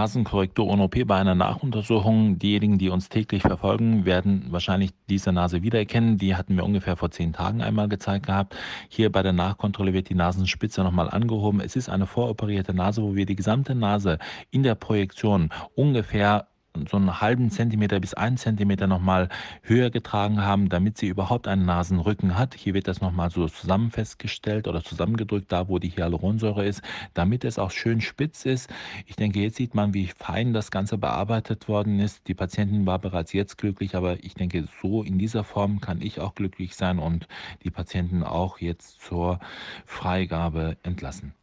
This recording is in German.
Nasenkorrektur UNOP bei einer Nachuntersuchung. Diejenigen, die uns täglich verfolgen, werden wahrscheinlich diese Nase wiedererkennen. Die hatten wir ungefähr vor zehn Tagen einmal gezeigt gehabt. Hier bei der Nachkontrolle wird die Nasenspitze nochmal angehoben. Es ist eine voroperierte Nase, wo wir die gesamte Nase in der Projektion ungefähr so einen halben Zentimeter bis einen Zentimeter nochmal höher getragen haben, damit sie überhaupt einen Nasenrücken hat. Hier wird das nochmal so zusammen festgestellt oder zusammengedrückt, da wo die Hyaluronsäure ist, damit es auch schön spitz ist. Ich denke, jetzt sieht man, wie fein das Ganze bearbeitet worden ist. Die Patientin war bereits jetzt glücklich, aber ich denke, so in dieser Form kann ich auch glücklich sein und die Patienten auch jetzt zur Freigabe entlassen.